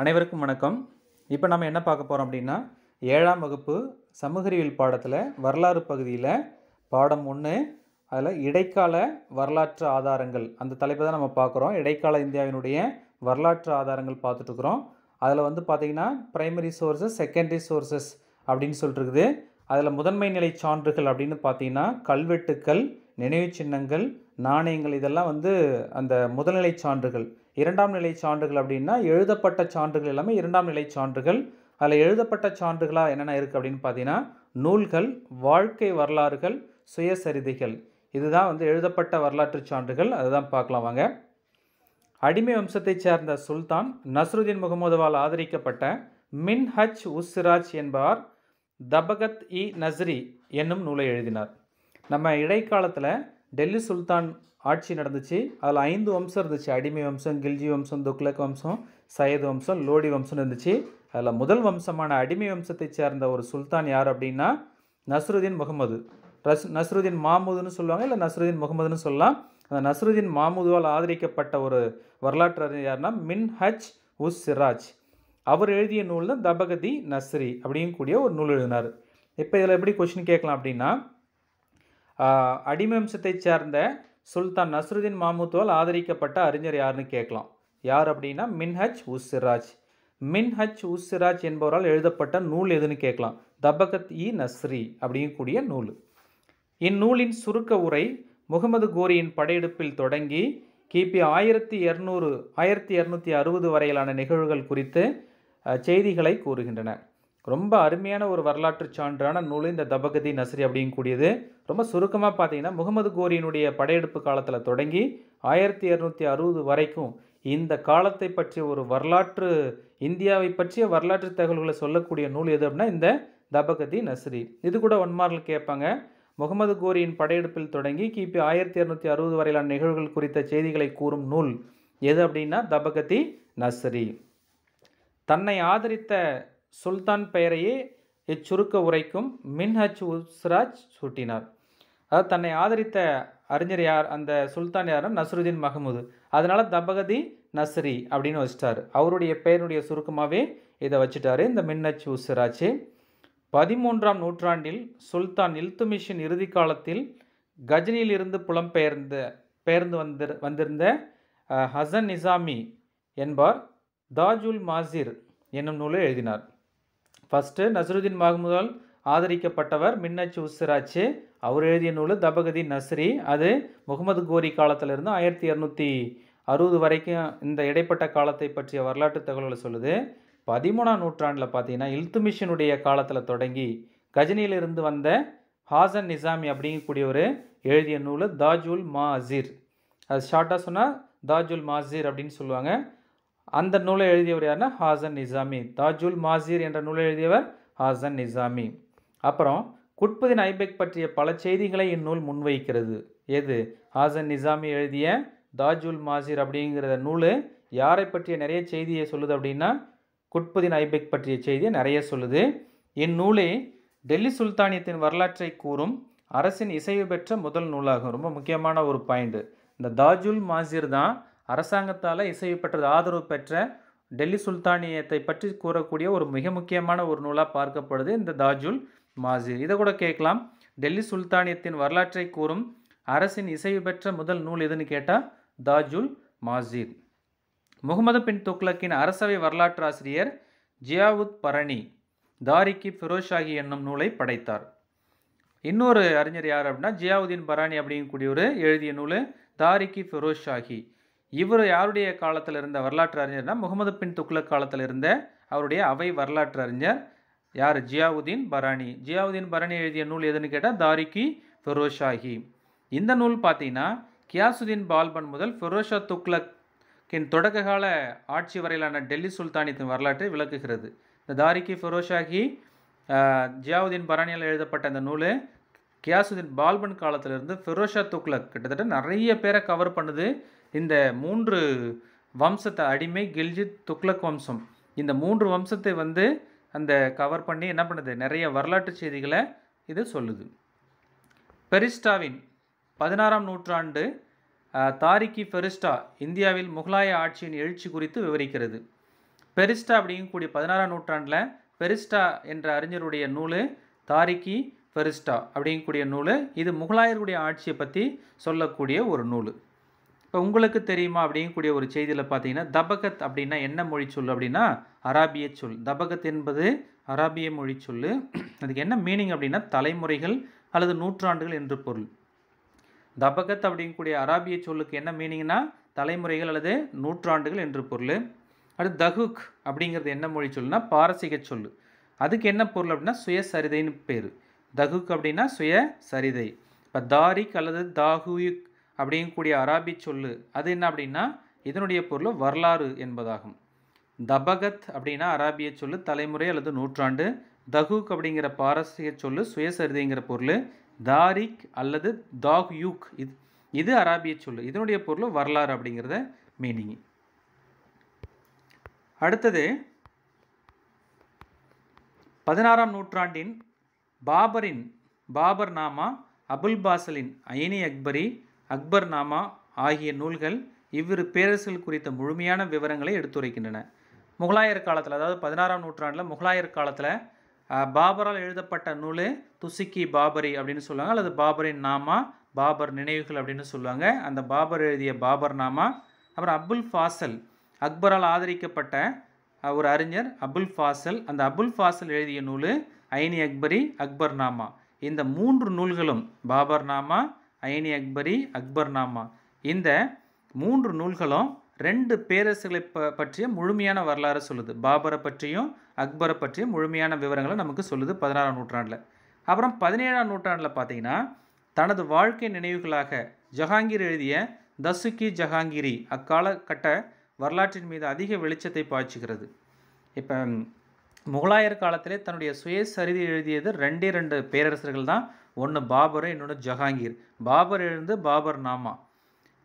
அனைவருக்கும் வணக்கம் இப்போ நம்ம என்ன பார்க்க போகிறோம் அப்படின்னா ஏழாம் வகுப்பு சமூகறிவியல் பாடத்தில் வரலாறு பகுதியில் பாடம் ஒன்று அதில் இடைக்கால வரலாற்று ஆதாரங்கள் அந்த தலைப்பை தான் நம்ம பார்க்குறோம் இடைக்கால இந்தியாவினுடைய வரலாற்று ஆதாரங்கள் பார்த்துட்ருக்குறோம் அதில் வந்து பார்த்திங்கன்னா ப்ரைமரி சோர்ஸஸ் செகண்டரி சோர்ஸஸ் அப்படின்னு சொல்லிட்டுருக்குது அதில் முதன்மை நிலை சான்றுகள் அப்படின்னு பார்த்தீங்கன்னா கல்வெட்டுக்கள் நினைவு சின்னங்கள் நாணயங்கள் இதெல்லாம் வந்து அந்த முதல்நிலை சான்றுகள் இரண்டாம் நிலை சான்றுகள் அப்படின்னா எழுதப்பட்ட சான்றுகள் எல்லாமே இரண்டாம் நிலை சான்றுகள் அதில் எழுதப்பட்ட சான்றுகளாக என்னென்ன இருக்குது அப்படின்னு பார்த்தீங்கன்னா நூல்கள் வாழ்க்கை வரலாறுகள் சுயசரிதைகள் இதுதான் வந்து எழுதப்பட்ட வரலாற்று சான்றுகள் அதுதான் பார்க்கலாம் வாங்க அடிமை வம்சத்தைச் சேர்ந்த சுல்தான் நஸ்ருதீன் முகமதுவால் ஆதரிக்கப்பட்ட மின் ஹச் உஸ்ராஜ் என்பவர் தபகத் இ நஸ்ரி என்னும் நூலை எழுதினார் நம்ம இடைக்காலத்தில் டெல்லி சுல்தான் ஆட்சி நடந்துச்சு அதில் ஐந்து வம்சம் இருந்துச்சு அடிமை வம்சம் கில்ஜி வம்சம் துக்லக் வம்சம் சையது வம்சம் லோடி வம்சம் இருந்துச்சு அதில் முதல் வம்சமான அடிமை வம்சத்தை சேர்ந்த ஒரு சுல்தான் யார் அப்படின்னா நஸ்ருதீன் முகமது ரஸ் நஸ்ருதீன் மாமூதுன்னு சொல்லுவாங்க இல்லை நஸ்ருதீன் முகமதுன்னு சொல்லலாம் அந்த நஸ்ருதீன் மாமூதுவால் ஆதரிக்கப்பட்ட ஒரு வரலாற்று யாருன்னா மின் ஹஜ் உஸ் சிராஜ் அவர் எழுதிய நூல் தான் தபகதி நஸ்ரி கூடிய ஒரு நூல் எழுதினார் இப்போ இதில் எப்படி கொஷின் கேட்கலாம் அப்படின்னா அடிமம்சத்தை சேர்ந்த சுல்தான் நஸ்ருதீன் மாமூத்துவால் ஆதரிக்கப்பட்ட அறிஞர் யாருன்னு கேட்கலாம் யார் அப்படின்னா மின்ஹச் உஸ் சிராஜ் மின்ஹஜ் உஸ் சிராஜ் என்பவரால் எழுதப்பட்ட நூல் எதுன்னு கேட்கலாம் தபகத் இ நஸ்ரி அப்படிங்கக்கூடிய நூல் இந்நூலின் சுருக்க உரை முகமது கோரியின் படையெடுப்பில் தொடங்கி கிபி ஆயிரத்தி இரநூறு ஆயிரத்தி இரநூத்தி அறுபது வரையிலான நிகழ்வுகள் குறித்து செய்திகளை கூறுகின்றன ரொம்ப அருமையான ஒரு வரலாற்று சான்றான நூல் இந்த தபகதி நஸ்ரி அப்படிங்கக்கூடியது ரொம்ப சுருக்கமாக பார்த்தீங்கன்னா முகமது கோரியினுடைய படையெடுப்பு காலத்தில் தொடங்கி ஆயிரத்தி இரநூத்தி அறுபது வரைக்கும் இந்த காலத்தை பற்றிய ஒரு வரலாற்று இந்தியாவை பற்றிய வரலாற்று தகவல்களை சொல்லக்கூடிய நூல் எது அப்படின்னா இந்த தபகதி நஸ்ரி இது கூட ஒன்மாரில் கேட்பாங்க முகமது கோரியின் படையெடுப்பில் தொடங்கி கிபி ஆயிரத்தி இரநூத்தி அறுபது வரையிலான நிகழ்வுகள் குறித்த செய்திகளை கூறும் நூல் எது அப்படின்னா தபகதி நஸ்ரி தன்னை ஆதரித்த சுல்தான் பெயரையே இச்சுருக்க உரைக்கும் மின்ஹச் உஸ்ராஜ் சூட்டினார் அதாவது தன்னை ஆதரித்த அறிஞர் யார் அந்த சுல்தான் யாரும் நசருதீன் மஹமுது அதனால் தபகதி நஸ்ரி அப்படின்னு வச்சிட்டார் அவருடைய பெயருடைய சுருக்கமாகவே இதை வச்சுட்டாரு இந்த மின்னச் உஸ்ராஜ் பதிமூன்றாம் நூற்றாண்டில் சுல்தான் இல்துமிஷின் இறுதி காலத்தில் கஜினியிலிருந்து புலம்பெயர்ந்த பெயர்ந்து வந்திரு வந்திருந்த ஹசன் நிசாமி என்பார் தாஜுல் மாசிர் என்னும் நூலை எழுதினார் ஃபஸ்ட்டு நசருதீன் மஹமுதால் ஆதரிக்கப்பட்டவர் மின்னச்சு உஸ்ராச்சு அவர் எழுதிய நூல் தபகதி நஸ்ரி அது முகமது கோரி காலத்திலிருந்து ஆயிரத்தி இரநூத்தி அறுபது வரைக்கும் இந்த இடைப்பட்ட காலத்தை பற்றிய வரலாற்று தகவல்களை சொல்லுது பதிமூணாம் நூற்றாண்டில் பார்த்தீங்கன்னா இல்துமிஷனுடைய காலத்தில் தொடங்கி கஜினியிலிருந்து வந்த ஹாசன் நிசாமி அப்படிங்கக்கூடிய ஒரு எழுதிய நூல் தாஜுல் மா அசீர் அது ஷார்ட்டாக சொன்னால் தாஜுல் மாசீர் அப்படின்னு சொல்லுவாங்க அந்த நூலை எழுதியவர் யாருன்னா ஹாசன் நிசாமி தாஜுல் மாசீர் என்ற நூலை எழுதியவர் ஹாசன் நிசாமி அப்புறம் குட்பதின் ஐபெக் பற்றிய பல செய்திகளை இந்நூல் முன்வைக்கிறது எது ஹாசன் நிசாமி எழுதிய தாஜுல் மாசீர் அப்படிங்கிற நூல் யாரை பற்றிய நிறைய செய்தியை சொல்லுது அப்படின்னா குட்பதின் ஐபெக் பற்றிய செய்தியை நிறைய சொல்லுது இந்நூலே டெல்லி சுல்தானியத்தின் வரலாற்றை கூறும் அரசின் இசைவு பெற்ற முதல் நூலாகும் ரொம்ப முக்கியமான ஒரு பாயிண்ட் இந்த தாஜுல் மாசீர் தான் அரசாங்கத்தால் இசையப்பெற்றது ஆதரவு பெற்ற டெல்லி சுல்தானியத்தை பற்றி கூறக்கூடிய ஒரு மிக முக்கியமான ஒரு நூலாக பார்க்கப்படுது இந்த தாஜுல் மாசிர் இதை கூட கேட்கலாம் டெல்லி சுல்தானியத்தின் வரலாற்றை கூறும் அரசின் இசைவு பெற்ற முதல் நூல் எதுன்னு கேட்டால் தாஜுல் மாசிர் முகமது பின் துக்ளக்கின் அரசவை வரலாற்று ஆசிரியர் ஜியாவுத் பரணி தாரிக்கு ஃபிரோஷாகி என்னும் நூலை படைத்தார் இன்னொரு அறிஞர் யார் அப்படின்னா ஜியாவுதீன் பரானி அப்படிங்கக்கூடிய ஒரு எழுதிய நூல் தாரிக்கி ஃபிரோஷாகி இவர் யாருடைய காலத்தில் இருந்த வரலாற்று அறிஞர்னா முகமது பின் துக்ளக் காலத்தில் இருந்த அவருடைய அவை வரலாற்று அறிஞர் யார் ஜியாவுதீன் பரானி ஜியாவுதீன் பரானி எழுதிய நூல் எதுன்னு கேட்டால் தாரிகி ஃபெரோஷாஹி இந்த நூல் பார்த்தீங்கன்னா கியாசுதீன் பால்பன் முதல் ஃபெரோஷா துக்ளக்கின் தொடக்ககால ஆட்சி வரையிலான டெல்லி சுல்தானியத்தின் வரலாற்றை விளக்குகிறது இந்த தாரிகி ஃபெரோஷாஹி ஜியாவுதீன் பரானியால் எழுதப்பட்ட அந்த நூல் கியாசுதீன் பால்பன் காலத்திலிருந்து ஃபெரோஷா துக்ளக் கிட்டத்தட்ட நிறைய பேரை கவர் பண்ணுது இந்த மூன்று வம்சத்தை அடிமை கில்ஜித் துக்ளக் வம்சம் இந்த மூன்று வம்சத்தை வந்து அந்த கவர் பண்ணி என்ன பண்ணுது நிறைய வரலாற்று செய்திகளை இது சொல்லுது பெரிஸ்டாவின் பதினாறாம் நூற்றாண்டு தாரிக்கி பெரிஸ்டா இந்தியாவில் முகலாய ஆட்சியின் எழுச்சி குறித்து விவரிக்கிறது பெரிஸ்டா அப்படிங்கக்கூடிய பதினாறாம் நூற்றாண்டில் பெரிஸ்டா என்ற அறிஞருடைய நூல் தாரிக்கி பெரிஸ்டா அப்படிங்கக்கூடிய நூல் இது முகலாயருடைய ஆட்சியை பற்றி சொல்லக்கூடிய ஒரு நூல் இப்போ உங்களுக்கு தெரியுமா அப்படிங்கக்கூடிய ஒரு செய்தியில் பார்த்தீங்கன்னா தபகத் அப்படின்னா என்ன மொழி சொல் அப்படின்னா அராபிய சொல் தபகத் என்பது அராபிய மொழி சொல் அதுக்கு என்ன மீனிங் அப்படின்னா தலைமுறைகள் அல்லது நூற்றாண்டுகள் என்று பொருள் தபகத் அப்படிங்கக்கூடிய அராபிய சொல்லுக்கு என்ன மீனிங்னா தலைமுறைகள் அல்லது நூற்றாண்டுகள் என்று பொருள் அடுத்து தகுக் அப்படிங்கிறது என்ன மொழி சொல்லுனா பாரசீக சொல் அதுக்கு என்ன பொருள் அப்படின்னா சுயசரிதைன்னு பேர் தகுக் அப்படின்னா சுய சரிதை இப்போ தாரிக் அல்லது தாகுயுக் அப்படிங்கக்கூடிய அராபி சொல்லு அது என்ன அப்படின்னா இதனுடைய பொருள் வரலாறு என்பதாகும் தபகத் அப்படின்னா அராபிய சொல்லு தலைமுறை அல்லது நூற்றாண்டு தகுக் அப்படிங்கிற பாரசீக சொல்லு சுயசரிதைங்கிற பொருள் தாரிக் அல்லது தாக் யூக் இது இது அராபிய சொல்லு இதனுடைய பொருள் வரலாறு அப்படிங்கிறத மீனிங் அடுத்தது பதினாறாம் நூற்றாண்டின் பாபரின் பாபர் நாமா அபுல் பாசலின் ஐனி அக்பரி அக்பர் நாமா ஆகிய நூல்கள் இவ்விரு பேரரசுகள் குறித்த முழுமையான விவரங்களை எடுத்துரைக்கின்றன முகலாயர் காலத்தில் அதாவது பதினாறாம் நூற்றாண்டில் முகலாயர் காலத்தில் பாபரால் எழுதப்பட்ட நூல் துசிக்கி பாபரி அப்படின்னு சொல்லுவாங்க அல்லது பாபரின் நாமா பாபர் நினைவுகள் அப்படின்னு சொல்லுவாங்க அந்த பாபர் எழுதிய பாபர் நாமா அப்புறம் அபுல் ஃபாசல் அக்பரால் ஆதரிக்கப்பட்ட ஒரு அறிஞர் அபுல் ஃபாசல் அந்த அபுல் ஃபாசல் எழுதிய நூல் ஐனி அக்பரி அக்பர் நாமா இந்த மூன்று நூல்களும் பாபர் நாமா அயனி அக்பரி நாமா இந்த மூன்று நூல்களும் ரெண்டு பேரரசுகளை ப பற்றிய முழுமையான வரலாறு சொல்லுது பாபரை பற்றியும் அக்பரை பற்றிய முழுமையான விவரங்களை நமக்கு சொல்லுது பதினாறாம் நூற்றாண்டில் அப்புறம் பதினேழாம் நூற்றாண்டில் பார்த்தீங்கன்னா தனது வாழ்க்கை நினைவுகளாக ஜஹாங்கீர் எழுதிய தசுக்கி ஜஹாங்கிரி அக்காலகட்ட வரலாற்றின் மீது அதிக வெளிச்சத்தை பாய்ச்சுகிறது இப்போ முகலாயர் காலத்திலே தன்னுடைய சுயசரிதி எழுதியது ரெண்டே ரெண்டு பேரரசர்கள் தான் ஒன்று பாபரு இன்னொன்று ஜஹாங்கீர் பாபர் எழுந்து பாபர் நாமா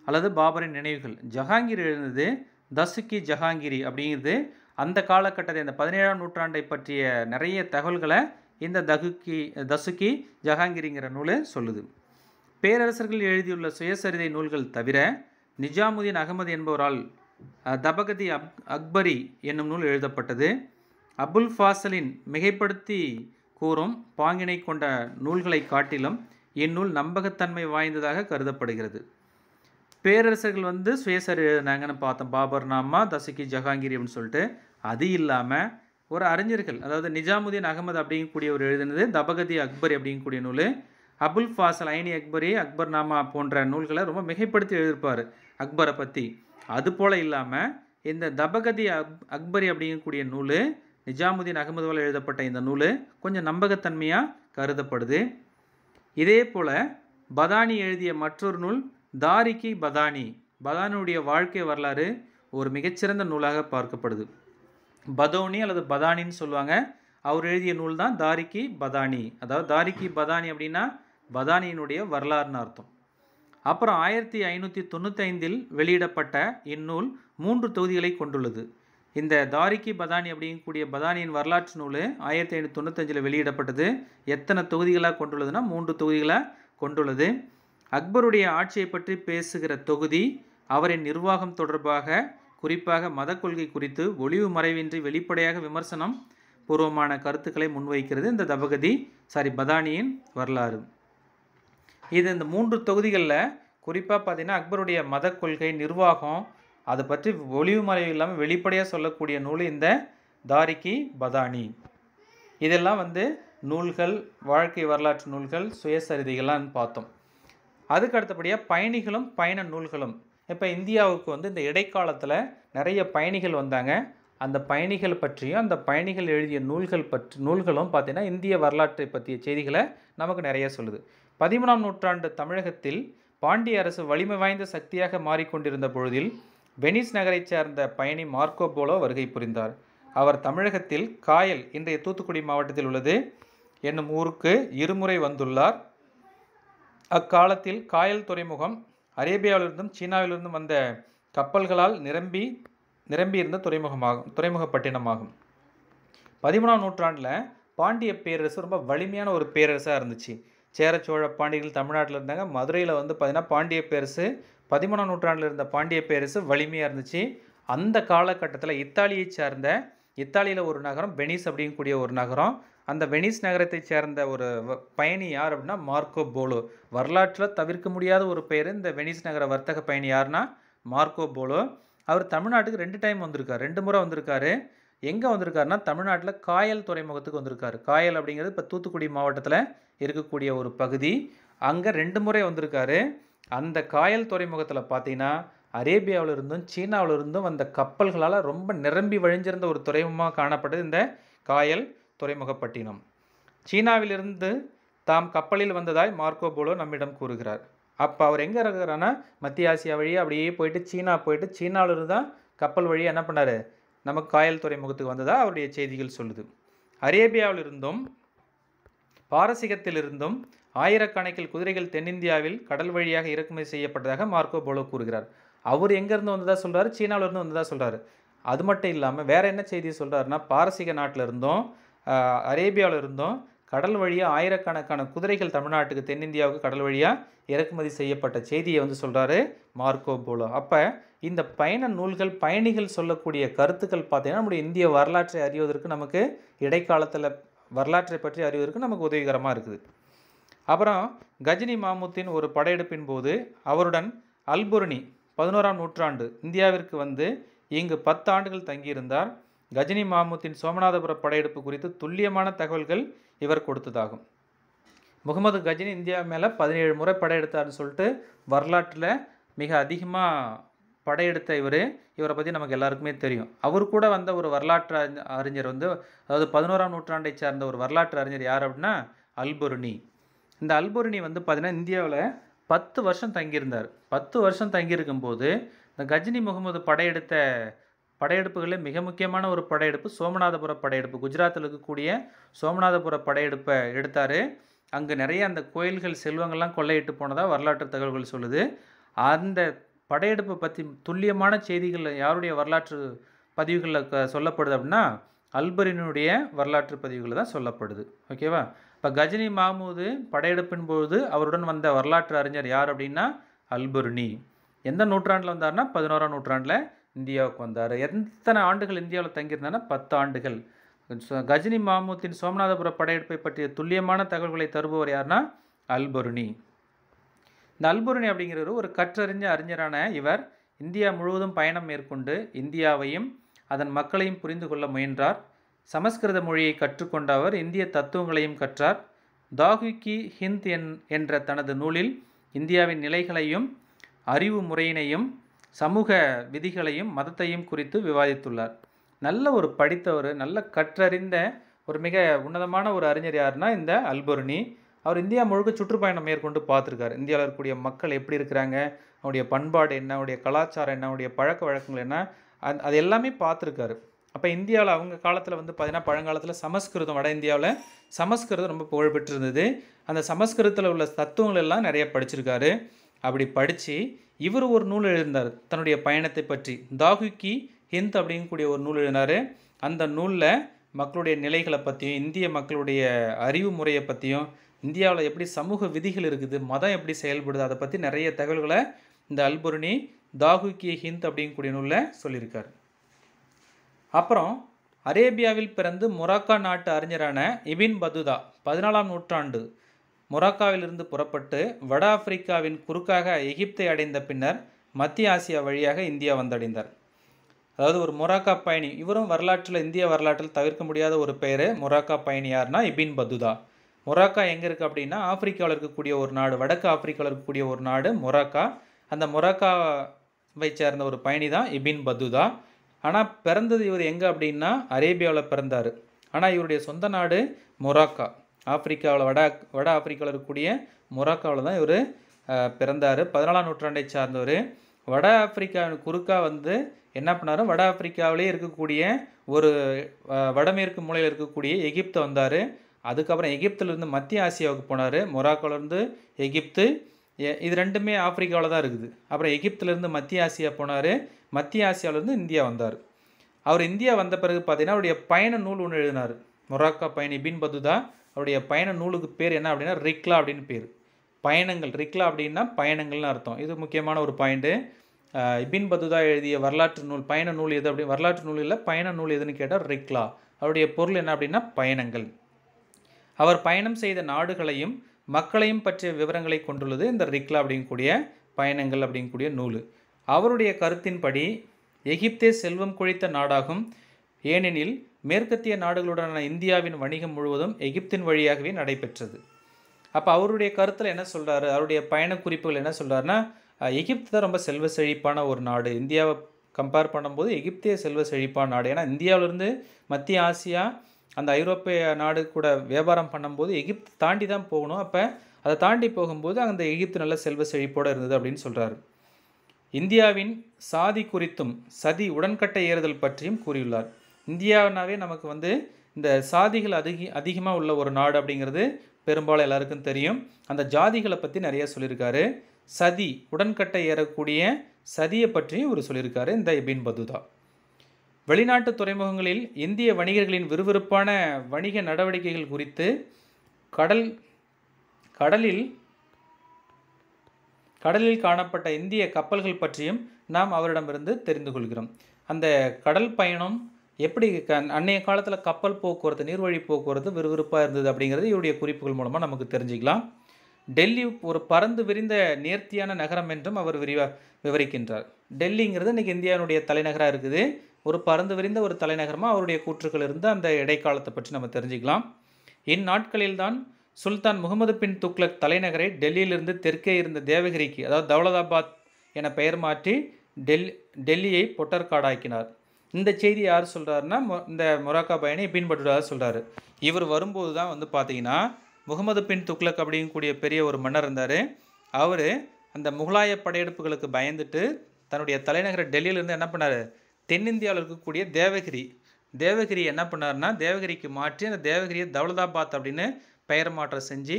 அல்லது பாபரின் நினைவுகள் ஜஹாங்கீர் எழுந்தது தசுக்கி ஜஹாங்கிரி அப்படிங்கிறது அந்த காலகட்டத்தை இந்த பதினேழாம் நூற்றாண்டை பற்றிய நிறைய தகவல்களை இந்த தகுக்கி தசுக்கி ஜஹாங்கிரிங்கிற நூலை சொல்லுது பேரரசர்கள் எழுதியுள்ள சுயசரிதை நூல்கள் தவிர நிஜாமுதீன் அகமது என்பவரால் தபகதி அக் அக்பரி என்னும் நூல் எழுதப்பட்டது அபுல் ஃபாசலின் மிகைப்படுத்தி கூறும் பாங்கினை கொண்ட நூல்களை காட்டிலும் இந்நூல் நம்பகத்தன்மை வாய்ந்ததாக கருதப்படுகிறது பேரரசர்கள் வந்து சுயசரி எழுதினாங்கன்னு பார்த்தோம் பாபர் நாமா தசகி ஜஹாங்கிரி அப்படின்னு சொல்லிட்டு அது இல்லாமல் ஒரு அறிஞர்கள் அதாவது நிஜாமுதீன் அகமது அப்படிங்கக்கூடிய ஒரு எழுதினது தபகதி அக்பர் அப்படிங்கக்கூடிய நூல் அபுல் ஃபாசல் ஐனி அக்பரி அக்பர் நாமா போன்ற நூல்களை ரொம்ப மிகைப்படுத்தி எழுதியிருப்பார் அக்பரை பற்றி அது போல் இல்லாமல் இந்த தபகதி அக் அக்பரி அப்படிங்கக்கூடிய நூல் நிஜாமுதீன் அகமதுவால் எழுதப்பட்ட இந்த நூல் கொஞ்சம் நம்பகத்தன்மையாக கருதப்படுது இதே போல் பதானி எழுதிய மற்றொரு நூல் தாரிக்கி பதானி பதானியுடைய வாழ்க்கை வரலாறு ஒரு மிகச்சிறந்த நூலாக பார்க்கப்படுது பதோனி அல்லது பதானின்னு சொல்லுவாங்க அவர் எழுதிய நூல் தான் தாரிக்கி பதானி அதாவது தாரிக்கி பதானி அப்படின்னா பதானியினுடைய வரலாறுன்னு அர்த்தம் அப்புறம் ஆயிரத்தி ஐநூற்றி தொண்ணூற்றி ஐந்தில் வெளியிடப்பட்ட இந்நூல் மூன்று தொகுதிகளை கொண்டுள்ளது இந்த தாரிக்கி பதானி அப்படிங்கக்கூடிய பதானியின் வரலாற்று நூல் ஆயிரத்தி ஐநூற்றி தொண்ணூத்தஞ்சில் வெளியிடப்பட்டது எத்தனை தொகுதிகளாக கொண்டுள்ளதுன்னா மூன்று தொகுதிகளாக கொண்டுள்ளது அக்பருடைய ஆட்சியை பற்றி பேசுகிற தொகுதி அவரின் நிர்வாகம் தொடர்பாக குறிப்பாக மத கொள்கை குறித்து ஒளிவு மறைவின்றி வெளிப்படையாக விமர்சனம் பூர்வமான கருத்துக்களை முன்வைக்கிறது இந்த தபகதி சாரி பதானியின் வரலாறு இது இந்த மூன்று தொகுதிகளில் குறிப்பாக பார்த்தீங்கன்னா அக்பருடைய மத கொள்கை நிர்வாகம் அதை பற்றி ஒளிவு மறைவு இல்லாமல் வெளிப்படையாக சொல்லக்கூடிய நூல் இந்த தாரிக்கி பதானி இதெல்லாம் வந்து நூல்கள் வாழ்க்கை வரலாற்று நூல்கள் சுயசரிதைகள்லாம் பார்த்தோம் அதுக்கு அடுத்தபடியாக பயணிகளும் பயண நூல்களும் இப்போ இந்தியாவுக்கு வந்து இந்த இடைக்காலத்தில் நிறைய பயணிகள் வந்தாங்க அந்த பயணிகள் பற்றியும் அந்த பயணிகள் எழுதிய நூல்கள் பற்றி நூல்களும் பார்த்திங்கன்னா இந்திய வரலாற்றை பற்றிய செய்திகளை நமக்கு நிறைய சொல்லுது பதிமூணாம் நூற்றாண்டு தமிழகத்தில் பாண்டிய அரசு வலிமை வாய்ந்த சக்தியாக மாறிக்கொண்டிருந்த பொழுதில் வெனிஸ் நகரைச் சேர்ந்த பயணி மார்க்கோ போலோ வருகை புரிந்தார் அவர் தமிழகத்தில் காயல் இன்றைய தூத்துக்குடி மாவட்டத்தில் உள்ளது என்னும் ஊருக்கு இருமுறை வந்துள்ளார் அக்காலத்தில் காயல் துறைமுகம் அரேபியாவிலிருந்தும் சீனாவிலிருந்தும் வந்த கப்பல்களால் நிரம்பி நிரம்பியிருந்த துறைமுகமாகும் துறைமுகப்பட்டினமாகும் பதிமூணாம் நூற்றாண்டில் பாண்டிய பேரரசு ரொம்ப வலிமையான ஒரு பேரரசாக இருந்துச்சு சேர சோழ பாண்டியர்கள் தமிழ்நாட்டில் இருந்தாங்க மதுரையில் வந்து பார்த்திங்கன்னா பாண்டிய பேரரசு பதிமூணாம் நூற்றாண்டில் இருந்த பாண்டிய பேரரசு வலிமையாக இருந்துச்சு அந்த காலகட்டத்தில் இத்தாலியை சார்ந்த இத்தாலியில் ஒரு நகரம் வெனிஸ் அப்படிங்கக்கூடிய ஒரு நகரம் அந்த வெனிஸ் நகரத்தை சேர்ந்த ஒரு பயணி யார் அப்படின்னா மார்க்கோ போலோ வரலாற்றில் தவிர்க்க முடியாத ஒரு பெயர் இந்த வெனிஸ் நகர வர்த்தக பயணி யாருன்னா மார்க்கோ போலோ அவர் தமிழ்நாட்டுக்கு ரெண்டு டைம் வந்திருக்கார் ரெண்டு முறை வந்திருக்காரு எங்கே வந்திருக்காருன்னா தமிழ்நாட்டில் காயல் துறைமுகத்துக்கு வந்திருக்காரு காயல் அப்படிங்கிறது இப்போ தூத்துக்குடி மாவட்டத்தில் இருக்கக்கூடிய ஒரு பகுதி அங்கே ரெண்டு முறை வந்திருக்காரு அந்த காயல் துறைமுகத்தில் பார்த்தீங்கன்னா அரேபியாவிலிருந்தும் சீனாவிலிருந்தும் வந்த கப்பல்களால் ரொம்ப நிரம்பி வழிஞ்சிருந்த ஒரு துறைமுகமாக காணப்பட்டது இந்த காயல் துறைமுகப்பட்டினம் சீனாவிலிருந்து தாம் கப்பலில் வந்ததாய் மார்க்கோ போலோ நம்மிடம் கூறுகிறார் அப்போ அவர் எங்கே இருக்கிறான்னா மத்திய ஆசியா வழியே அப்படியே போயிட்டு சீனா போயிட்டு சீனாவிலிருந்து தான் கப்பல் வழியே என்ன பண்ணார் நமக்கு காயல் துறைமுகத்துக்கு வந்ததாக அவருடைய செய்திகள் சொல்லுது அரேபியாவிலிருந்தும் பாரசீகத்திலிருந்தும் ஆயிரக்கணக்கில் குதிரைகள் தென்னிந்தியாவில் கடல் வழியாக இறக்குமதி செய்யப்பட்டதாக மார்க்கோ போலோ கூறுகிறார் அவர் எங்கேருந்து வந்ததாக சொல்கிறார் சீனாவிலேருந்து வந்ததாக சொல்கிறார் அது மட்டும் இல்லாமல் வேறு என்ன செய்தி சொல்கிறாருன்னா பாரசீக நாட்டில் இருந்தும் அரேபியாவில் இருந்தும் கடல் வழியாக ஆயிரக்கணக்கான குதிரைகள் தமிழ்நாட்டுக்கு தென்னிந்தியாவுக்கு கடல் வழியாக இறக்குமதி செய்யப்பட்ட செய்தியை வந்து சொல்கிறாரு மார்க்கோ போலோ அப்போ இந்த பயண நூல்கள் பயணிகள் சொல்லக்கூடிய கருத்துக்கள் பார்த்தீங்கன்னா நம்முடைய இந்திய வரலாற்றை அறிவதற்கு நமக்கு இடைக்காலத்தில் வரலாற்றை பற்றி அறிவதற்கு நமக்கு உதவிகரமாக இருக்குது அப்புறம் கஜினி மாமுத்தின் ஒரு படையெடுப்பின் போது அவருடன் அல்புர்னி பதினோராம் நூற்றாண்டு இந்தியாவிற்கு வந்து இங்கு பத்து ஆண்டுகள் தங்கியிருந்தார் கஜினி மாமுத்தின் சோமநாதபுர படையெடுப்பு குறித்து துல்லியமான தகவல்கள் இவர் கொடுத்ததாகும் முகமது கஜினி இந்தியா மேலே பதினேழு முறை படையெடுத்தார்னு சொல்லிட்டு வரலாற்றில் மிக அதிகமாக படையெடுத்த இவர் இவரை பற்றி நமக்கு எல்லாருக்குமே தெரியும் அவர் கூட வந்த ஒரு வரலாற்று அறிஞர் வந்து அதாவது பதினோராம் நூற்றாண்டை சார்ந்த ஒரு வரலாற்று அறிஞர் யார் அப்படின்னா அல்புர்னி இந்த அல்புரணி வந்து பார்த்திங்கன்னா இந்தியாவில் பத்து வருஷம் தங்கியிருந்தார் பத்து வருஷம் தங்கியிருக்கும் போது இந்த கஜினி முகமது படையெடுத்த படையெடுப்புகளே மிக முக்கியமான ஒரு படையெடுப்பு சோமநாதபுர படையெடுப்பு குஜராத்தில் இருக்கக்கூடிய சோமநாதபுர படையெடுப்பை எடுத்தார் அங்கே நிறைய அந்த கோயில்கள் செல்வங்கள்லாம் கொள்ளையிட்டு போனதாக வரலாற்று தகவல்கள் சொல்லுது அந்த படையெடுப்பை பற்றி துல்லியமான செய்திகள் யாருடைய வரலாற்று பதிவுகளில் சொல்லப்படுது அப்படின்னா அல்பரினுடைய வரலாற்று பதிவுகளை தான் சொல்லப்படுது ஓகேவா இப்போ கஜினி மாமூது படையெடுப்பின் பொழுது அவருடன் வந்த வரலாற்று அறிஞர் யார் அப்படின்னா அல்பர்னி எந்த நூற்றாண்டில் வந்தார்னா பதினோராம் நூற்றாண்டில் இந்தியாவுக்கு வந்தார் எத்தனை ஆண்டுகள் இந்தியாவில் தங்கியிருந்தாருன்னா பத்து ஆண்டுகள் கஜினி மாமூத்தின் சோமநாதபுர படையெடுப்பை பற்றிய துல்லியமான தகவல்களை தருபவர் யார்னா அல்பருணி இந்த அல்பருணி அப்படிங்கிறவர் ஒரு கற்றறிஞ்ச அறிஞரான இவர் இந்தியா முழுவதும் பயணம் மேற்கொண்டு இந்தியாவையும் அதன் மக்களையும் புரிந்து கொள்ள முயன்றார் சமஸ்கிருத மொழியை கற்றுக்கொண்ட அவர் இந்திய தத்துவங்களையும் கற்றார் தாகுக்கி ஹிந்த் என்ற தனது நூலில் இந்தியாவின் நிலைகளையும் அறிவு முறையினையும் சமூக விதிகளையும் மதத்தையும் குறித்து விவாதித்துள்ளார் நல்ல ஒரு படித்தவர் நல்ல கற்றறிந்த ஒரு மிக உன்னதமான ஒரு அறிஞர் யார்னா இந்த அல்பர்னி அவர் இந்தியா முழுக்க சுற்றுப்பயணம் மேற்கொண்டு பார்த்துருக்காரு இந்தியாவில் இருக்கக்கூடிய மக்கள் எப்படி இருக்கிறாங்க அவருடைய பண்பாடு என்ன அவருடைய கலாச்சாரம் என்ன அவருடைய பழக்க வழக்கங்கள் என்ன அது எல்லாமே பார்த்துருக்காரு அப்போ இந்தியாவில் அவங்க காலத்தில் வந்து பார்த்தீங்கன்னா பழங்காலத்தில் சமஸ்கிருதம் வட இந்தியாவில் சமஸ்கிருதம் ரொம்ப புகழ்பெற்று இருந்தது அந்த சமஸ்கிருதத்தில் உள்ள தத்துவங்கள் எல்லாம் நிறைய படிச்சிருக்காரு அப்படி படித்து இவர் ஒரு நூல் எழுதினார் தன்னுடைய பயணத்தை பற்றி தாகுக்கி ஹிந்த் அப்படிங்கக்கூடிய ஒரு நூல் எழுதினார் அந்த நூலில் மக்களுடைய நிலைகளை பற்றியும் இந்திய மக்களுடைய அறிவு முறையை பற்றியும் இந்தியாவில் எப்படி சமூக விதிகள் இருக்குது மதம் எப்படி செயல்படுது அதை பற்றி நிறைய தகவல்களை இந்த அல்புரணி தாகுக்கிய ஹிந்த் அப்படிங்கக்கூடிய நூலில் சொல்லியிருக்காரு அப்புறம் அரேபியாவில் பிறந்து மொராக்கா நாட்டு அறிஞரான இபின் பதுதா பதினாலாம் நூற்றாண்டு மொராக்காவிலிருந்து புறப்பட்டு வட ஆப்பிரிக்காவின் குறுக்காக எகிப்தை அடைந்த பின்னர் மத்திய ஆசியா வழியாக இந்தியா வந்தடைந்தார் அதாவது ஒரு மொராக்கா பயணி இவரும் வரலாற்றில் இந்திய வரலாற்றில் தவிர்க்க முடியாத ஒரு பெயர் மொராக்கா பயணி யார்னா இபின் பதுதா மொராக்கா எங்கே இருக்குது அப்படின்னா ஆப்பிரிக்காவில் இருக்கக்கூடிய ஒரு நாடு வடக்கு ஆப்பிரிக்காவில் இருக்கக்கூடிய ஒரு நாடு மொராக்கா அந்த மொராக்காவை சேர்ந்த ஒரு பயணி தான் இபின் பதுதா ஆனால் பிறந்தது இவர் எங்கே அப்படின்னா அரேபியாவில் பிறந்தார் ஆனால் இவருடைய சொந்த நாடு மொராக்கா ஆப்பிரிக்காவில் வட வட ஆப்பிரிக்காவில் இருக்கக்கூடிய மொராக்காவில் தான் இவர் பிறந்தார் பதினாலாம் நூற்றாண்டை சார்ந்தவர் வட ஆப்பிரிக்காவின் குறுக்காக வந்து என்ன பண்ணாரோ வட ஆப்பிரிக்காவிலே இருக்கக்கூடிய ஒரு வடமேற்கு மூலையில் இருக்கக்கூடிய எகிப்து வந்தார் அதுக்கப்புறம் எகிப்துலேருந்து மத்திய ஆசியாவுக்கு போனார் மொராக்கோலேருந்து எகிப்து இது ரெண்டுமே ஆப்பிரிக்காவில் தான் இருக்குது அப்புறம் எகிப்துலேருந்து மத்திய ஆசியா போனார் மத்திய ஆசியாவிலேருந்து இந்தியா வந்தார் அவர் இந்தியா வந்த பிறகு பார்த்தீங்கன்னா அவருடைய பயண நூல் ஒன்று எழுதினார் மொராக்கா பயணி பின் பதுதா அவருடைய பயண நூலுக்கு பேர் என்ன அப்படின்னா ரிக்லா அப்படின்னு பேர் பயணங்கள் ரிக்லா அப்படின்னா பயணங்கள்னு அர்த்தம் இது முக்கியமான ஒரு பாயிண்ட்டு இபின் பதுதா எழுதிய வரலாற்று நூல் பயண நூல் எது அப்படி வரலாற்று நூல் இல்லை பயண நூல் எதுன்னு கேட்டால் ரிக்லா அவருடைய பொருள் என்ன அப்படின்னா பயணங்கள் அவர் பயணம் செய்த நாடுகளையும் மக்களையும் பற்றிய விவரங்களை கொண்டுள்ளது இந்த ரிக்லா அப்படிங்கக்கூடிய பயணங்கள் அப்படிங்கக்கூடிய நூல் அவருடைய கருத்தின்படி எகிப்தே செல்வம் குழித்த நாடாகும் ஏனெனில் மேற்கத்திய நாடுகளுடனான இந்தியாவின் வணிகம் முழுவதும் எகிப்தின் வழியாகவே நடைபெற்றது அப்போ அவருடைய கருத்தில் என்ன சொல்கிறாரு அவருடைய பயண குறிப்புகள் என்ன சொல்கிறாருன்னா எகிப்து தான் ரொம்ப செல்வ செழிப்பான ஒரு நாடு இந்தியாவை கம்பேர் பண்ணும்போது எகிப்தே செல்வ செழிப்பான நாடு ஏன்னா இந்தியாவிலேருந்து மத்திய ஆசியா அந்த ஐரோப்பிய நாடு கூட வியாபாரம் பண்ணும்போது எகிப்து தாண்டி தான் போகணும் அப்போ அதை தாண்டி போகும்போது அந்த எகிப்து நல்ல செல்வ செழிப்போடு இருந்தது அப்படின்னு சொல்கிறார் இந்தியாவின் சாதி குறித்தும் சதி உடன்கட்டை ஏறுதல் பற்றியும் கூறியுள்ளார் இந்தியாவினாவே நமக்கு வந்து இந்த சாதிகள் அதிக அதிகமாக உள்ள ஒரு நாடு அப்படிங்கிறது பெரும்பாலும் எல்லாருக்கும் தெரியும் அந்த ஜாதிகளை பற்றி நிறையா சொல்லியிருக்காரு சதி உடன்கட்டை ஏறக்கூடிய சதியை பற்றியும் இவர் சொல்லியிருக்காரு இந்த எபின் பதுதா வெளிநாட்டு துறைமுகங்களில் இந்திய வணிகர்களின் விறுவிறுப்பான வணிக நடவடிக்கைகள் குறித்து கடல் கடலில் கடலில் காணப்பட்ட இந்திய கப்பல்கள் பற்றியும் நாம் அவரிடமிருந்து தெரிந்து கொள்கிறோம் அந்த கடல் பயணம் எப்படி க அன்னைய காலத்தில் கப்பல் போக்குவரத்து நீர்வழி போக்குவரத்து விறுவிறுப்பாக இருந்தது அப்படிங்கிறது இவருடைய குறிப்புகள் மூலமாக நமக்கு தெரிஞ்சுக்கலாம் டெல்லி ஒரு பறந்து விரிந்த நேர்த்தியான நகரம் என்றும் அவர் விரிவா விவரிக்கின்றார் டெல்லிங்கிறது இன்றைக்கி இந்தியாவினுடைய தலைநகராக இருக்குது ஒரு பறந்து விரிந்த ஒரு தலைநகரமாக அவருடைய கூற்றுகள் இருந்து அந்த இடைக்காலத்தை பற்றி நம்ம தெரிஞ்சுக்கலாம் இந்நாட்களில்தான் சுல்தான் முகமது பின் துக்லக் தலைநகரை டெல்லியிலிருந்து தெற்கே இருந்த தேவகிரிக்கு அதாவது தௌலதாபாத் என பெயர் மாற்றி டெல் டெல்லியை பொட்டர்காடாக்கினார் இந்த செய்தி யார் சொல்கிறாருன்னா இந்த மொராக்கா பயனை பின்பற்றுவதாக சொல்கிறாரு இவர் வரும்போது தான் வந்து பார்த்தீங்கன்னா முகமது பின் துக்லக் அப்படிங்கக்கூடிய பெரிய ஒரு மன்னர் இருந்தார் அவர் அந்த முகலாய படையெடுப்புகளுக்கு பயந்துட்டு தன்னுடைய தலைநகர் டெல்லியிலேருந்து என்ன பண்ணார் தென்னிந்தியாவில் இருக்கக்கூடிய தேவகிரி தேவகிரி என்ன பண்ணார்னா தேவகிரிக்கு மாற்றி அந்த தேவகிரியை தவளதாபாத் அப்படின்னு பெயர் மாற்றம் செஞ்சு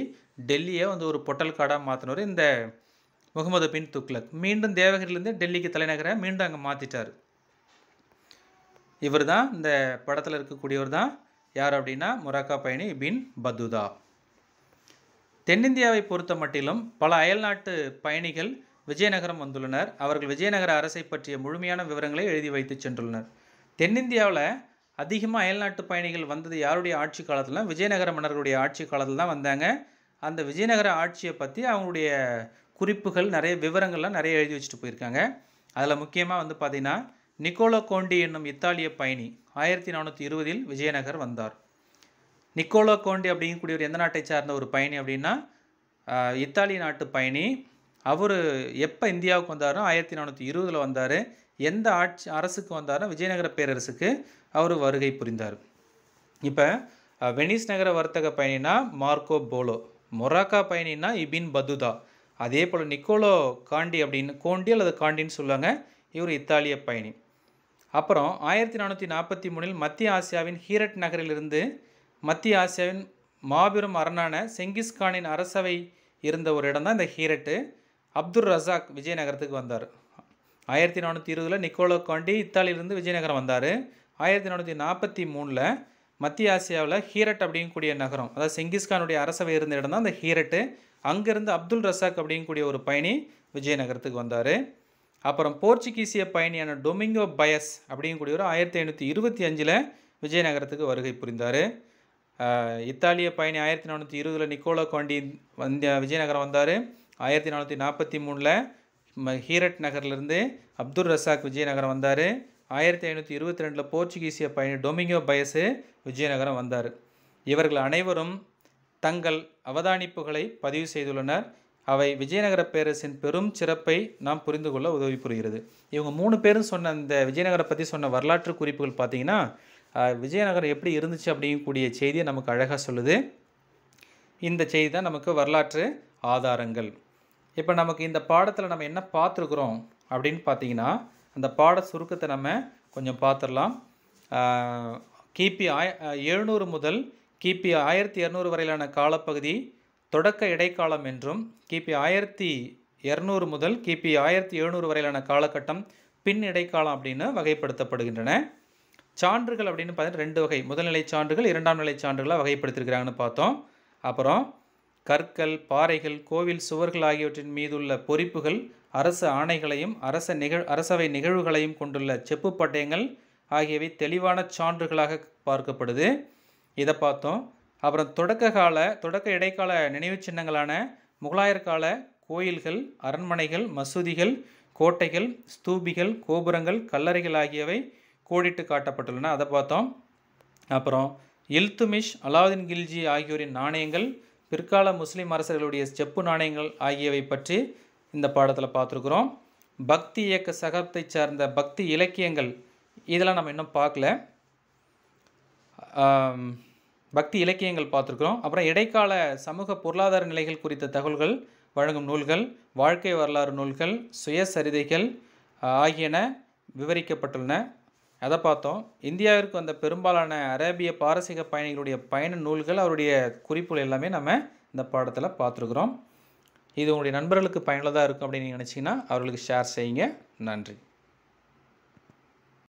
டெல்லியை வந்து ஒரு பொட்டல் காடாக மாற்றினவர் இந்த முகமது பின் துக்லக் மீண்டும் தேவகிரிலேருந்து டெல்லிக்கு தலைநகரை மீண்டும் அங்கே மாற்றிட்டார் இவர் தான் இந்த படத்தில் இருக்கக்கூடியவர் தான் யார் அப்படின்னா முராக்கா பயணி பின் பதுதா தென்னிந்தியாவை பொறுத்த மட்டிலும் பல அயல்நாட்டு பயணிகள் விஜயநகரம் வந்துள்ளனர் அவர்கள் விஜயநகர அரசை பற்றிய முழுமையான விவரங்களை எழுதி வைத்து சென்றுள்ளனர் தென்னிந்தியாவில் அதிகமாக அயல்நாட்டு பயணிகள் வந்தது யாருடைய ஆட்சி காலத்தில் விஜயநகர மன்னர்களுடைய ஆட்சி காலத்தில் தான் வந்தாங்க அந்த விஜயநகர ஆட்சியை பற்றி அவங்களுடைய குறிப்புகள் நிறைய விவரங்கள்லாம் நிறைய எழுதி வச்சுட்டு போயிருக்காங்க அதில் முக்கியமாக வந்து பார்த்திங்கன்னா நிக்கோலோ கோண்டி என்னும் இத்தாலிய பயணி ஆயிரத்தி நானூற்றி இருபதில் விஜயநகர் வந்தார் நிக்கோலோ கோண்டி அப்படிங்கக்கூடிய ஒரு எந்த நாட்டை சார்ந்த ஒரு பயணி அப்படின்னா இத்தாலி நாட்டு பயணி அவர் எப்போ இந்தியாவுக்கு வந்தாரோ ஆயிரத்தி நானூற்றி இருபதில் வந்தார் எந்த ஆட்சி அரசுக்கு வந்தாரோ விஜயநகர பேரரசுக்கு அவர் வருகை புரிந்தார் இப்போ வெனிஸ் நகர வர்த்தக பயணினா மார்க்கோ போலோ மொராக்கா பயணினா இபின் பதுதா அதே போல் நிக்கோலோ காண்டி அப்படின்னு கோண்டி அல்லது காண்டின்னு சொல்லுவாங்க இவர் இத்தாலிய பயணி அப்புறம் ஆயிரத்தி நானூற்றி நாற்பத்தி மூணில் மத்திய ஆசியாவின் ஹீரட் நகரிலிருந்து மத்திய ஆசியாவின் மாபெரும் அரணான செங்கிஸ்கானின் அரசவை இருந்த ஒரு இடம் தான் இந்த ஹீரட்டு அப்துல் ரசாக் விஜயநகரத்துக்கு வந்தார் ஆயிரத்தி நானூற்றி இருபதில் நிக்கோலோ காண்டி இத்தாலியிலிருந்து விஜயநகரம் வந்தார் ஆயிரத்தி நானூற்றி நாற்பத்தி மூணில் மத்திய ஆசியாவில் ஹீரட் அப்படிங்கக்கூடிய நகரம் அதாவது செங்கிஸ்கானுடைய அரசவை இருந்த இடம் தான் அந்த ஹீரட்டு அங்கேருந்து அப்துல் ரசாக் அப்படிங்கக்கூடிய ஒரு பயணி விஜயநகரத்துக்கு வந்தார் அப்புறம் போர்ச்சுகீசிய பயணியான டொமிங்கோ பயஸ் ஒரு ஆயிரத்தி ஐநூற்றி இருபத்தி அஞ்சில் விஜயநகரத்துக்கு வருகை புரிந்தார் இத்தாலிய பயணி ஆயிரத்தி நானூற்றி இருபதில் நிக்கோலோ கோண்டி வந்த விஜயநகரம் வந்தார் ஆயிரத்தி நானூற்றி நாற்பத்தி மூணில் ஹீரட் நகர்லேருந்து அப்துல் ரசாக் விஜயநகரம் வந்தார் ஆயிரத்தி ஐநூற்றி இருபத்தி ரெண்டில் போர்ச்சுகீசிய பயணி டொமிங்கோ பயசு விஜயநகரம் வந்தார் இவர்கள் அனைவரும் தங்கள் அவதானிப்புகளை பதிவு செய்துள்ளனர் அவை விஜயநகர பேரரசின் பெரும் சிறப்பை நாம் புரிந்து கொள்ள உதவி புரிகிறது இவங்க மூணு பேரும் சொன்ன அந்த விஜயநகரை பற்றி சொன்ன வரலாற்று குறிப்புகள் பார்த்திங்கன்னா விஜயநகரம் எப்படி இருந்துச்சு அப்படிங்கக்கூடிய செய்தியை நமக்கு அழகாக சொல்லுது இந்த செய்தி தான் நமக்கு வரலாற்று ஆதாரங்கள் இப்போ நமக்கு இந்த பாடத்தில் நம்ம என்ன பார்த்துருக்குறோம் அப்படின்னு பார்த்தீங்கன்னா அந்த பாட சுருக்கத்தை நம்ம கொஞ்சம் பார்த்துடலாம் கிபி ஆய எழுநூறு முதல் கிபி ஆயிரத்தி இரநூறு வரையிலான காலப்பகுதி தொடக்க இடைக்காலம் என்றும் கிபி ஆயிரத்தி இரநூறு முதல் கிபி ஆயிரத்தி எழுநூறு வரையிலான காலகட்டம் பின் இடைக்காலம் அப்படின்னு வகைப்படுத்தப்படுகின்றன சான்றுகள் அப்படின்னு பார்த்தீங்கன்னா ரெண்டு வகை முதல்நிலை சான்றுகள் இரண்டாம் நிலை சான்றுகளாக வகைப்படுத்திருக்கிறாங்கன்னு பார்த்தோம் அப்புறம் கற்கள் பாறைகள் கோவில் சுவர்கள் ஆகியவற்றின் மீதுள்ள பொறிப்புகள் அரசு ஆணைகளையும் அரச நிகழ் அரசவை நிகழ்வுகளையும் கொண்டுள்ள செப்பு பட்டயங்கள் ஆகியவை தெளிவான சான்றுகளாக பார்க்கப்படுது இதை பார்த்தோம் அப்புறம் தொடக்க கால தொடக்க இடைக்கால நினைவு சின்னங்களான முகலாயர் கால கோயில்கள் அரண்மனைகள் மசூதிகள் கோட்டைகள் ஸ்தூபிகள் கோபுரங்கள் கல்லறைகள் ஆகியவை கோடிட்டு காட்டப்பட்டுள்ளன அதை பார்த்தோம் அப்புறம் இல்துமிஷ் அலாவுதீன் கில்ஜி ஆகியோரின் நாணயங்கள் பிற்கால முஸ்லீம் அரசர்களுடைய செப்பு நாணயங்கள் ஆகியவை பற்றி இந்த பாடத்தில் பார்த்துருக்குறோம் பக்தி இயக்க சகத்தை சார்ந்த பக்தி இலக்கியங்கள் இதெல்லாம் நம்ம இன்னும் பார்க்கல பக்தி இலக்கியங்கள் பார்த்துருக்குறோம் அப்புறம் இடைக்கால சமூக பொருளாதார நிலைகள் குறித்த தகவல்கள் வழங்கும் நூல்கள் வாழ்க்கை வரலாறு நூல்கள் சுயசரிதைகள் ஆகியன விவரிக்கப்பட்டுள்ளன அதை பார்த்தோம் இந்தியாவிற்கு வந்த பெரும்பாலான அரேபிய பாரசீக பயணிகளுடைய பயண நூல்கள் அவருடைய குறிப்புகள் எல்லாமே நம்ம இந்த பாடத்தில் பார்த்துருக்குறோம் இது உங்களுடைய நண்பர்களுக்கு பயனுள்ளதாக இருக்கும் அப்படின்னு நீங்கள் நினச்சிங்கன்னா அவர்களுக்கு ஷேர் செய்யுங்க நன்றி